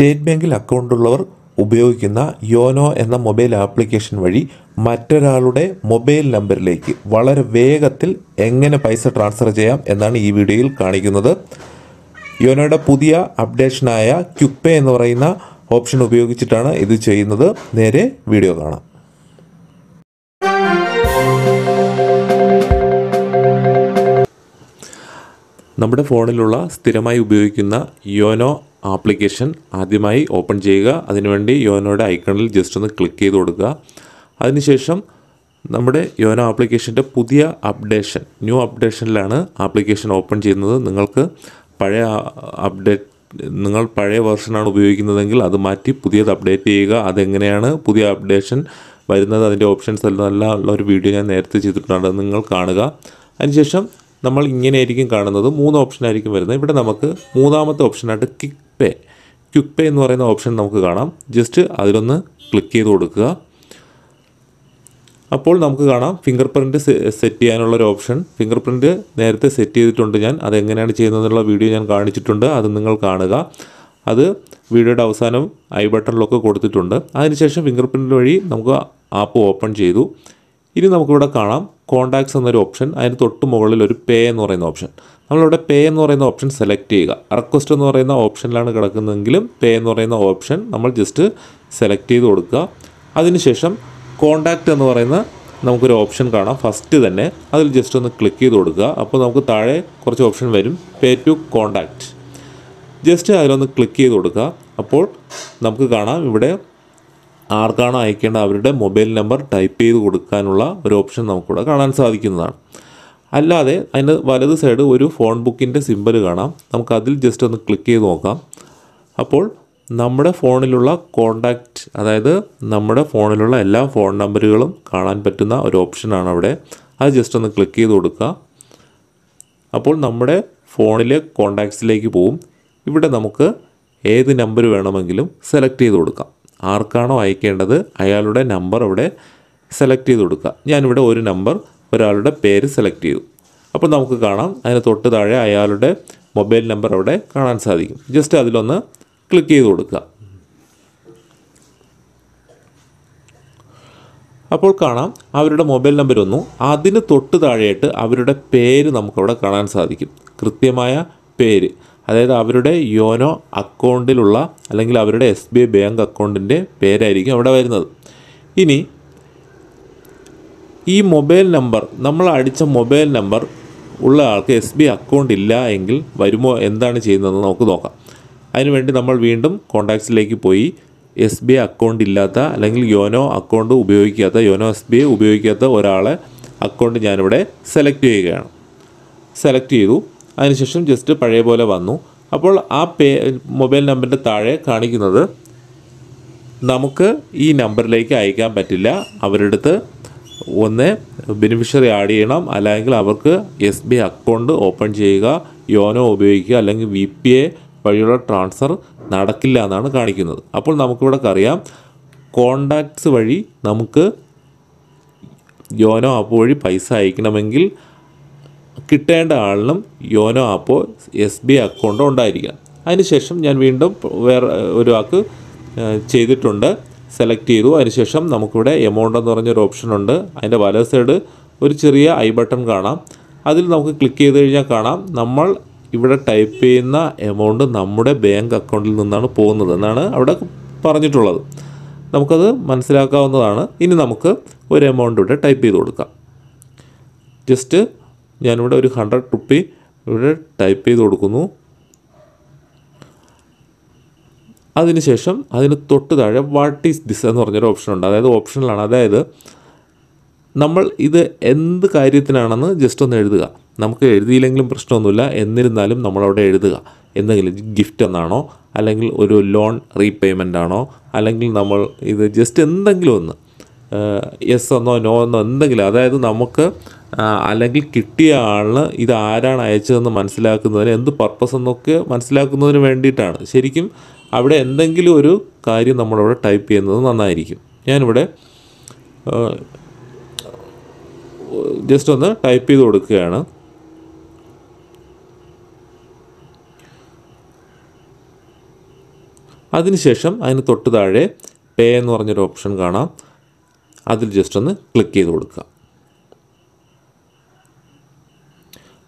state ബാങ്കിൽ account ഉള്ളവർ ഉപയോഗിക്കുന്ന യോനോ എന്ന മൊബൈൽ ആപ്ലിക്കേഷൻ വഴി മറ്റൊരാളുടെ മൊബൈൽ നമ്പറിലേക്ക് വളരെ വേഗത്തിൽ എങ്ങനെ പൈസ ട്രാൻസ്ഫർ ചെയ്യാം എന്നാണ് ഈ വീഡിയോയിൽ കാണിക്കുന്നത് യോനോയുടെ പുതിയ അപ്ഡേഷനായ ക്യുപ്പേ എന്ന് പറയുന്ന ഓപ്ഷൻ ഉപയോഗിച്ചിട്ടാണ് ഇത് ചെയ്യുന്നത് നേരെ വീഡിയോ കാണാം നമ്മുടെ ഫോണിലുള്ള സ്ഥിരമായി ഉപയോഗിക്കുന്ന യോനോ ആപ്ലിക്കേഷൻ ആദ്യമായി ഓപ്പൺ ചെയ്യുക അതിനുവേണ്ടി യോനോയുടെ ഐക്കണിൽ ജസ്റ്റ് ഒന്ന് ക്ലിക്ക് ചെയ്ത് കൊടുക്കുക അതിനുശേഷം നമ്മുടെ യോനോ ആപ്ലിക്കേഷൻ്റെ പുതിയ അപ്ഡേഷൻ ന്യൂ അപ്ഡേഷനിലാണ് ആപ്ലിക്കേഷൻ ഓപ്പൺ ചെയ്യുന്നത് നിങ്ങൾക്ക് പഴയ അപ്ഡേറ്റ് നിങ്ങൾ പഴയ വേർഷനാണ് ഉപയോഗിക്കുന്നതെങ്കിൽ അത് മാറ്റി പുതിയത് അപ്ഡേറ്റ് ചെയ്യുക അതെങ്ങനെയാണ് പുതിയ അപ്ഡേഷൻ വരുന്നത് അതിൻ്റെ ഓപ്ഷൻസ് എല്ലാം എല്ലാം ഉള്ള ഒരു വീഡിയോ ഞാൻ നേരത്തെ ചെയ്തിട്ടുണ്ട് നിങ്ങൾ കാണുക അതിനുശേഷം നമ്മൾ ഇങ്ങനെയായിരിക്കും കാണുന്നത് മൂന്ന് ഓപ്ഷൻ ആയിരിക്കും വരുന്നത് ഇവിടെ നമുക്ക് മൂന്നാമത്തെ ഓപ്ഷനായിട്ട് കിക്ക് പേ ക്വിക്ക് പേ എന്ന് പറയുന്ന ഓപ്ഷൻ നമുക്ക് കാണാം ജസ്റ്റ് അതിലൊന്ന് ക്ലിക്ക് ചെയ്ത് കൊടുക്കുക അപ്പോൾ നമുക്ക് കാണാം ഫിംഗർ പ്രിൻറ്റ് സെറ്റ് ചെയ്യാനുള്ള ഒരു ഓപ്ഷൻ ഫിംഗർ പ്രിൻറ്റ് നേരത്തെ സെറ്റ് ചെയ്തിട്ടുണ്ട് ഞാൻ അതെങ്ങനെയാണ് ചെയ്യുന്നതെന്നുള്ള വീഡിയോ ഞാൻ കാണിച്ചിട്ടുണ്ട് അത് നിങ്ങൾ കാണുക അത് വീഡിയോയുടെ അവസാനം ഐ ബട്ടണിലൊക്കെ കൊടുത്തിട്ടുണ്ട് അതിനുശേഷം ഫിംഗർ പ്രിൻ്റ് വഴി നമുക്ക് ആപ്പ് ഓപ്പൺ ചെയ്തു ഇനി നമുക്കിവിടെ കാണാം കോണ്ടാക്ട്സ് എന്നൊരു ഓപ്ഷൻ അതിന് തൊട്ട് മുകളിൽ ഒരു പേ എന്ന് പറയുന്ന ഓപ്ഷൻ നമ്മളിവിടെ പേ എന്ന് പറയുന്ന ഓപ്ഷൻ സെലക്ട് ചെയ്യുക റിക്വസ്റ്റ് എന്ന് പറയുന്ന ഓപ്ഷനിലാണ് കിടക്കുന്നതെങ്കിലും പേ എന്ന് പറയുന്ന ഓപ്ഷൻ നമ്മൾ ജസ്റ്റ് സെലക്ട് ചെയ്ത് കൊടുക്കുക അതിനുശേഷം കോണ്ടാക്ട് എന്ന് പറയുന്ന നമുക്കൊരു ഓപ്ഷൻ കാണാം ഫസ്റ്റ് തന്നെ അതിൽ ജസ്റ്റ് ഒന്ന് ക്ലിക്ക് ചെയ്ത് കൊടുക്കുക അപ്പോൾ നമുക്ക് താഴെ കുറച്ച് ഓപ്ഷൻ വരും പേ ടു കോണ്ടാക്ട് ജസ്റ്റ് അതിലൊന്ന് ക്ലിക്ക് ചെയ്ത് കൊടുക്കുക അപ്പോൾ നമുക്ക് കാണാം ഇവിടെ ആർക്കാണ് അയക്കേണ്ട അവരുടെ മൊബൈൽ നമ്പർ ടൈപ്പ് ചെയ്ത് കൊടുക്കാനുള്ള ഒരു ഓപ്ഷൻ നമുക്കിവിടെ കാണാൻ സാധിക്കുന്നതാണ് അല്ലാതെ അതിന് വലത് സൈഡ് ഒരു ഫോൺ ബുക്കിൻ്റെ സിമ്പൽ കാണാം നമുക്ക് അതിൽ ജസ്റ്റ് ഒന്ന് ക്ലിക്ക് ചെയ്ത് നോക്കാം അപ്പോൾ നമ്മുടെ ഫോണിലുള്ള കോണ്ടാക്റ്റ് അതായത് നമ്മുടെ ഫോണിലുള്ള എല്ലാ ഫോൺ നമ്പറുകളും കാണാൻ പറ്റുന്ന ഒരു ഓപ്ഷനാണ് അവിടെ അത് ജസ്റ്റ് ഒന്ന് ക്ലിക്ക് ചെയ്ത് കൊടുക്കുക അപ്പോൾ നമ്മുടെ ഫോണിലെ കോണ്ടാക്ട്സിലേക്ക് പോവും ഇവിടെ നമുക്ക് ഏത് നമ്പർ വേണമെങ്കിലും സെലക്ട് ചെയ്ത് കൊടുക്കാം ആർക്കാണോ അയക്കേണ്ടത് അയാളുടെ നമ്പർ അവിടെ സെലക്ട് ചെയ്ത് കൊടുക്കുക ഞാനിവിടെ ഒരു നമ്പർ ഒരാളുടെ പേര് സെലക്ട് ചെയ്തു അപ്പോൾ നമുക്ക് കാണാം അതിന് തൊട്ട് താഴെ അയാളുടെ മൊബൈൽ നമ്പർ അവിടെ കാണാൻ സാധിക്കും ജസ്റ്റ് അതിലൊന്ന് ക്ലിക്ക് ചെയ്ത് കൊടുക്കുക അപ്പോൾ കാണാം അവരുടെ മൊബൈൽ നമ്പർ ഒന്നു അതിന് തൊട്ട് താഴെയായിട്ട് അവരുടെ പേര് നമുക്കവിടെ കാണാൻ സാധിക്കും കൃത്യമായ പേര് അതായത് അവരുടെ യോനോ അക്കൗണ്ടിലുള്ള അല്ലെങ്കിൽ അവരുടെ എസ് ബി ഐ ബാങ്ക് അക്കൗണ്ടിൻ്റെ പേരായിരിക്കും അവിടെ വരുന്നത് ഇനി ഈ മൊബൈൽ നമ്പർ നമ്മൾ അടിച്ച മൊബൈൽ നമ്പർ ഉള്ള ആൾക്ക് എസ് ബി ഐ അക്കൗണ്ട് ഇല്ല എങ്കിൽ വരുമോ എന്താണ് ചെയ്യുന്നതെന്ന് നമുക്ക് നോക്കാം അതിനുവേണ്ടി നമ്മൾ വീണ്ടും കോൺടാക്ട്സിലേക്ക് പോയി എസ് ബി ഐ അക്കൗണ്ട് ഇല്ലാത്ത അല്ലെങ്കിൽ യോനോ അക്കൗണ്ട് ഉപയോഗിക്കാത്ത യോനോ എസ് ബി ഐ ഉപയോഗിക്കാത്ത ഒരാളെ അക്കൗണ്ട് ഞാനിവിടെ സെലക്ട് ചെയ്യുകയാണ് സെലക്ട് ചെയ്തു അതിനുശേഷം ജസ്റ്റ് പഴയ പോലെ വന്നു അപ്പോൾ ആ പേ മൊബൈൽ നമ്പറിൻ്റെ താഴെ കാണിക്കുന്നത് നമുക്ക് ഈ നമ്പറിലേക്ക് അയക്കാൻ പറ്റില്ല അവരുടെ അടുത്ത് ഒന്ന് ബെനിഫിഷ്യറി ആഡ് ചെയ്യണം അല്ലെങ്കിൽ അവർക്ക് എസ് ബി അക്കൗണ്ട് ഓപ്പൺ ചെയ്യുക യോനോ ഉപയോഗിക്കുക അല്ലെങ്കിൽ വി പി എ വഴിയുള്ള ട്രാൻസ്ഫർ നടക്കില്ല എന്നാണ് കാണിക്കുന്നത് അപ്പോൾ നമുക്കിവിടെ അറിയാം കോണ്ടാക്ട്സ് വഴി നമുക്ക് യോനോ ആപ്പ് വഴി പൈസ അയക്കണമെങ്കിൽ കിട്ടേണ്ട ആളിനും യോനോ ആപ്പോ എസ് ബി അക്കൗണ്ടോ ഉണ്ടായിരിക്കണം അതിനുശേഷം ഞാൻ വീണ്ടും വേറെ ഒരു ആക്ക് ചെയ്തിട്ടുണ്ട് സെലക്ട് ചെയ്തു അതിനുശേഷം നമുക്കിവിടെ എമൗണ്ട് എന്ന് പറഞ്ഞൊരു ഓപ്ഷൻ ഉണ്ട് അതിൻ്റെ വല സൈഡ് ഒരു ചെറിയ ഐ ബട്ടൺ കാണാം അതിൽ നമുക്ക് ക്ലിക്ക് ചെയ്ത് കഴിഞ്ഞാൽ കാണാം നമ്മൾ ഇവിടെ ടൈപ്പ് ചെയ്യുന്ന എമൗണ്ട് നമ്മുടെ ബാങ്ക് അക്കൗണ്ടിൽ നിന്നാണ് പോകുന്നത് എന്നാണ് അവിടെ പറഞ്ഞിട്ടുള്ളത് നമുക്കത് മനസ്സിലാക്കാവുന്നതാണ് ഇനി നമുക്ക് ഒരു എമൗണ്ട് ഇവിടെ ടൈപ്പ് ചെയ്ത് കൊടുക്കാം ജസ്റ്റ് ഞാനിവിടെ ഒരു ഹൺഡ്രഡ് റുപ്പി ഇവിടെ ടൈപ്പ് ചെയ്ത് കൊടുക്കുന്നു അതിനുശേഷം അതിന് തൊട്ട് താഴെ വാട്ട് ഈസ് ദിസ് എന്ന് പറഞ്ഞൊരു ഓപ്ഷൻ ഉണ്ട് അതായത് ഓപ്ഷനിലാണ് അതായത് നമ്മൾ ഇത് എന്ത് കാര്യത്തിനാണെന്ന് ജസ്റ്റ് ഒന്ന് എഴുതുക നമുക്ക് എഴുതിയില്ലെങ്കിലും പ്രശ്നമൊന്നുമില്ല എന്നിരുന്നാലും നമ്മളവിടെ എഴുതുക എന്തെങ്കിലും ഗിഫ്റ്റ് എന്നാണോ അല്ലെങ്കിൽ ഒരു ലോൺ റീപേയ്മെൻ്റ് ആണോ അല്ലെങ്കിൽ നമ്മൾ ഇത് ജസ്റ്റ് എന്തെങ്കിലും ഒന്ന് യെസ് എന്നോ നോ എന്നോ എന്തെങ്കിലും അതായത് നമുക്ക് അല്ലെങ്കിൽ കിട്ടിയ ആൾ ഇത് ആരാണ് അയച്ചതെന്ന് മനസ്സിലാക്കുന്നതിന് എന്ത് പർപ്പസ് എന്നൊക്കെ മനസ്സിലാക്കുന്നതിന് വേണ്ടിയിട്ടാണ് ശരിക്കും അവിടെ എന്തെങ്കിലും ഒരു കാര്യം നമ്മളവിടെ ടൈപ്പ് ചെയ്യുന്നത് നന്നായിരിക്കും ഞാനിവിടെ ജസ്റ്റ് ഒന്ന് ടൈപ്പ് ചെയ്ത് കൊടുക്കുകയാണ് അതിനുശേഷം അതിന് തൊട്ട് താഴെ പേ എന്ന് പറഞ്ഞൊരു ഓപ്ഷൻ കാണാം അതിൽ ജസ്റ്റ് ഒന്ന് ക്ലിക്ക് ചെയ്ത് കൊടുക്കുക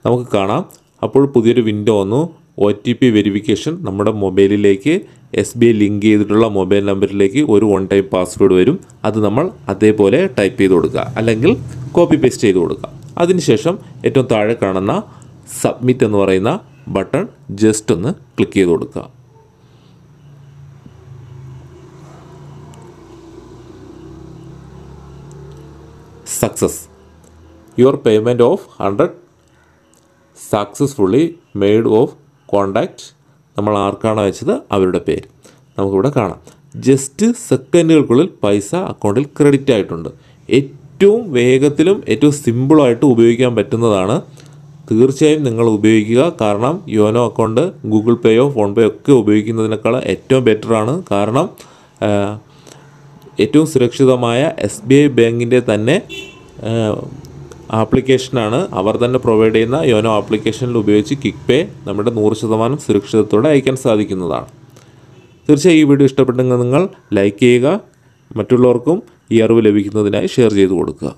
നമുക്ക് കാണാം അപ്പോൾ പുതിയൊരു വിൻഡോ വന്നു ഒ ടി പി വെരിഫിക്കേഷൻ നമ്മുടെ മൊബൈലിലേക്ക് എസ് ബി ഐ ലിങ്ക് ചെയ്തിട്ടുള്ള മൊബൈൽ നമ്പറിലേക്ക് ഒരു വൺ ടൈം പാസ്വേഡ് വരും അത് നമ്മൾ അതേപോലെ ടൈപ്പ് ചെയ്ത് കൊടുക്കുക അല്ലെങ്കിൽ കോപ്പി പേസ്റ്റ് ചെയ്ത് കൊടുക്കുക അതിനുശേഷം ഏറ്റവും താഴെ കാണുന്ന സബ്മിറ്റ് എന്ന് പറയുന്ന ബട്ടൺ ജസ്റ്റ് ഒന്ന് ക്ലിക്ക് ചെയ്ത് കൊടുക്കുക success your payment of hundred successfully made of contact നമ്മൾ ആർക്കാണ് അയച്ചത് അവരുടെ പേര് നമുക്കിവിടെ കാണാം ജസ്റ്റ് സെക്കൻഡുകൾക്കുള്ളിൽ പൈസ അക്കൗണ്ടിൽ ക്രെഡിറ്റ് ആയിട്ടുണ്ട് ഏറ്റവും വേഗത്തിലും ഏറ്റവും സിമ്പിളായിട്ട് ഉപയോഗിക്കാൻ പറ്റുന്നതാണ് തീർച്ചയായും നിങ്ങൾ ഉപയോഗിക്കുക കാരണം യോനോ അക്കൗണ്ട് ഗൂഗിൾ പേയോ ഫോൺ പേയോ ഒക്കെ ഉപയോഗിക്കുന്നതിനേക്കാൾ ഏറ്റവും ബെറ്ററാണ് കാരണം ഏറ്റവും സുരക്ഷിതമായ എസ് ബി ഐ ബാങ്കിൻ്റെ തന്നെ ആപ്ലിക്കേഷനാണ് അവർ തന്നെ പ്രൊവൈഡ് ചെയ്യുന്ന യോനോ ആപ്ലിക്കേഷനിൽ ഉപയോഗിച്ച് കിക്ക് പേ നമ്മുടെ നൂറ് ശതമാനം സുരക്ഷിതത്തോടെ അയക്കാൻ സാധിക്കുന്നതാണ് തീർച്ചയായും ഈ വീഡിയോ ഇഷ്ടപ്പെട്ടെങ്കിൽ നിങ്ങൾ ലൈക്ക് ചെയ്യുക മറ്റുള്ളവർക്കും ഈ അറിവ് ലഭിക്കുന്നതിനായി ഷെയർ ചെയ്ത് കൊടുക്കുക